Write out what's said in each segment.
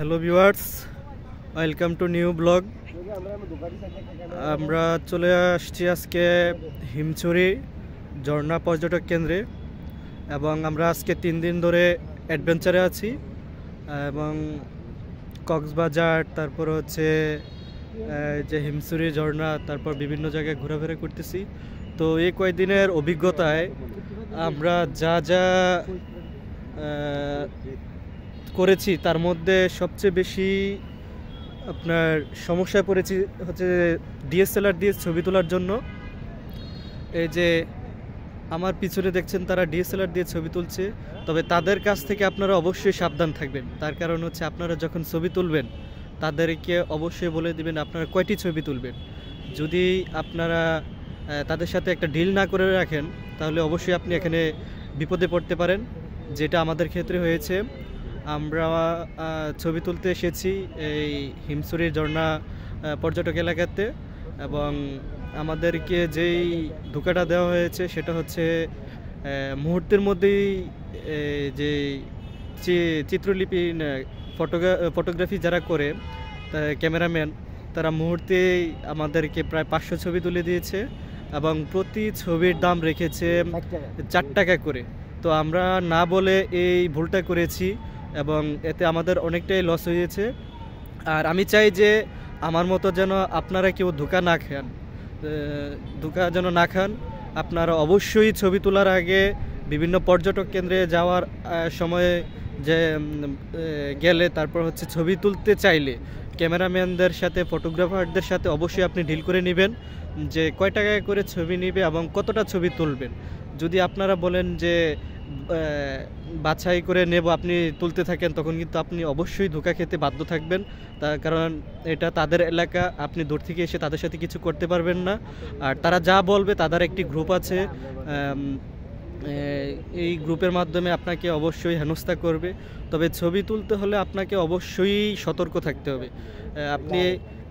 hello viewers welcome to new blog আমরা চলে আসছি আজকে হিমছড়ি ঝর্ণা পর্যটক কেন্দ্রে এবং আমরা আজকে তিন দিন ধরে অ্যাডভেঞ্চারে আছি এবং কক্সবাজার তারপর হচ্ছে যে হিমছড়ি ঝর্ণা তারপর বিভিন্ন জায়গায় ঘোরাফেরা করতেছি তো এই কয়েকদিনের অভিজ্ঞতায় আমরা যা যা করেছি তার মধ্যে সবচেয়ে বেশি আপনার সমস্যায় পড়েছি হচ্ছে ডিএসএলআর দিয়ে ছবি তোলার জন্য এই যে আমার পিছনে দেখছেন তারা ডিএসএলআর দিয়ে ছবি তুলছে তবে তাদের কাছ থেকে আপনারা অবশ্যই সাবধান থাকবেন তার কারণ হচ্ছে আপনারা যখন ছবি তুলবেন তাদেরকে অবশ্যই বলে দিবেন আপনারা কয়টি ছবি তুলবেন যদি আপনারা তাদের সাথে একটা ডিল না করে রাখেন তাহলে অবশ্যই আপনি এখানে বিপদে পড়তে পারেন যেটা আমাদের ক্ষেত্রে হয়েছে আমরা ছবি তুলতে এসেছি এই হিমসুরির ঝর্ণা পর্যটক এলাকাতে এবং আমাদেরকে যেই ধোকাটা দেওয়া হয়েছে সেটা হচ্ছে মুহূর্তের মধ্যেই যে চিত্রলিপি ফটোগ্রা ফটোগ্রাফি যারা করে ক্যামেরাম্যান তারা মুহূর্তেই আমাদেরকে প্রায় পাঁচশো ছবি তুলে দিয়েছে এবং প্রতি ছবির দাম রেখেছে চার টাকা করে তো আমরা না বলে এই ভুলটা করেছি এবং এতে আমাদের অনেকটাই লস হয়েছে আর আমি চাই যে আমার মতো যেন আপনারা কেউ ধোকা না খান ধোকা যেন না খান আপনারা অবশ্যই ছবি তোলার আগে বিভিন্ন পর্যটক কেন্দ্রে যাওয়ার সময়ে যে গেলে তারপর হচ্ছে ছবি তুলতে চাইলে ক্যামেরাম্যানদের সাথে ফটোগ্রাফারদের সাথে অবশ্যই আপনি ডিল করে নেবেন যে কয় টাকায় করে ছবি নেবে এবং কতটা ছবি তুলবেন যদি আপনারা বলেন যে বাছাই করে নেব আপনি তুলতে থাকেন তখন কিন্তু আপনি অবশ্যই ধোকা খেতে বাধ্য থাকবেন তার কারণ এটা তাদের এলাকা আপনি দূর থেকে এসে তাদের সাথে কিছু করতে পারবেন না আর তারা যা বলবে তাদের একটি গ্রুপ আছে এই গ্রুপের মাধ্যমে আপনাকে অবশ্যই হেনস্থা করবে তবে ছবি তুলতে হলে আপনাকে অবশ্যই সতর্ক থাকতে হবে আপনি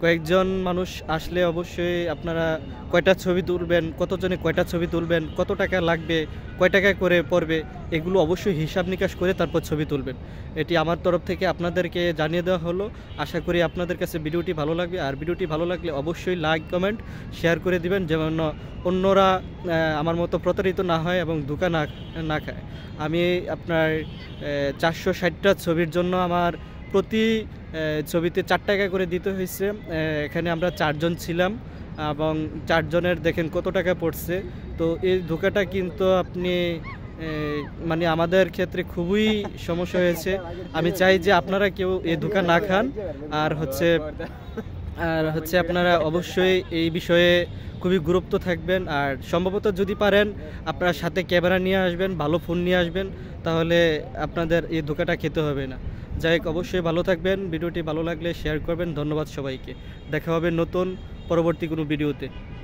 কয়েকজন মানুষ আসলে অবশ্যই আপনারা কয়টা ছবি তুলবেন কতজনে কয়টা ছবি তুলবেন কত টাকা লাগবে কয় টাকা করে পড়বে এগুলো অবশ্যই হিসাব নিকাশ করে তারপর ছবি তুলবেন এটি আমার তরফ থেকে আপনাদেরকে জানিয়ে দেওয়া হলো আশা করি আপনাদের কাছে ভিডিওটি ভালো লাগবে আর ভিডিওটি ভালো লাগলে অবশ্যই লাইক কমেন্ট শেয়ার করে দিবেন যেমন অন্যরা আমার মতো প্রতারিত না হয় এবং দোকান না না খায় আমি আপনার চারশো ষাটটা ছবির জন্য আমার প্রতি ছবিতে চার টাকা করে দিতে হয়েছে এখানে আমরা চারজন ছিলাম এবং চারজনের দেখেন কত টাকা পড়ছে তো এই ধোকাটা কিন্তু আপনি মানে আমাদের ক্ষেত্রে খুবই সমস্যা হয়েছে আমি চাই যে আপনারা কেউ এই ধোকা না খান আর হচ্ছে আর হচ্ছে আপনারা অবশ্যই এই বিষয়ে খুবই গুরুত্ব থাকবেন আর সম্ভবত যদি পারেন আপনারা সাথে ক্যামেরা নিয়ে আসবেন ভালো ফোন নিয়ে আসবেন তাহলে আপনাদের এই ধোকাটা খেতে হবে না যাই অবশ্যই ভালো থাকবেন ভিডিওটি ভালো লাগলে শেয়ার করবেন ধন্যবাদ সবাইকে দেখা হবে নতুন পরবর্তী কোনো ভিডিওতে